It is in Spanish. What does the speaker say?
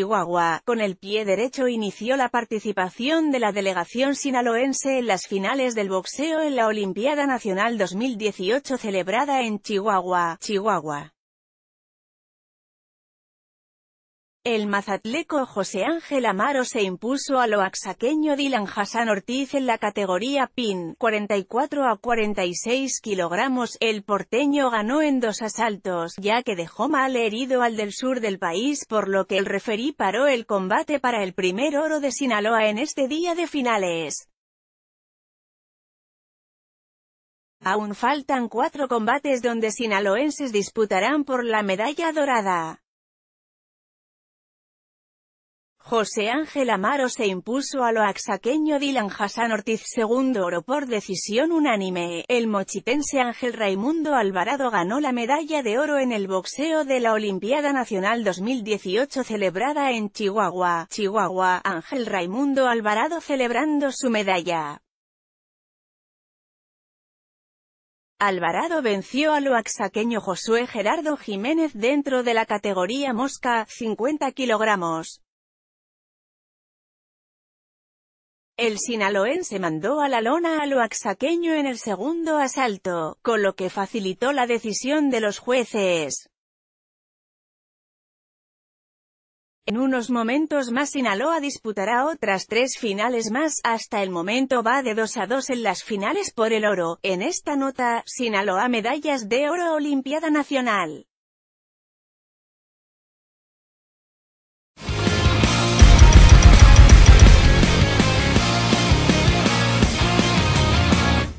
Chihuahua, con el pie derecho inició la participación de la delegación sinaloense en las finales del boxeo en la Olimpiada Nacional 2018 celebrada en Chihuahua, Chihuahua. El mazatleco José Ángel Amaro se impuso lo axaqueño Dylan Hassan Ortiz en la categoría PIN, 44 a 46 kilogramos. El porteño ganó en dos asaltos, ya que dejó mal herido al del sur del país, por lo que el referí paró el combate para el primer oro de Sinaloa en este día de finales. Aún faltan cuatro combates donde sinaloenses disputarán por la medalla dorada. José Ángel Amaro se impuso a lo axaqueño Dylan Hassan Ortiz segundo oro por decisión unánime. El mochitense Ángel Raimundo Alvarado ganó la medalla de oro en el boxeo de la Olimpiada Nacional 2018 celebrada en Chihuahua. Chihuahua, Ángel Raimundo Alvarado celebrando su medalla. Alvarado venció al oaxaqueño Josué Gerardo Jiménez dentro de la categoría mosca, 50 kilogramos. El sinaloense mandó a la lona a loaxaqueño en el segundo asalto, con lo que facilitó la decisión de los jueces. En unos momentos más Sinaloa disputará otras tres finales más, hasta el momento va de 2 a 2 en las finales por el oro. En esta nota, Sinaloa medallas de oro Olimpiada Nacional.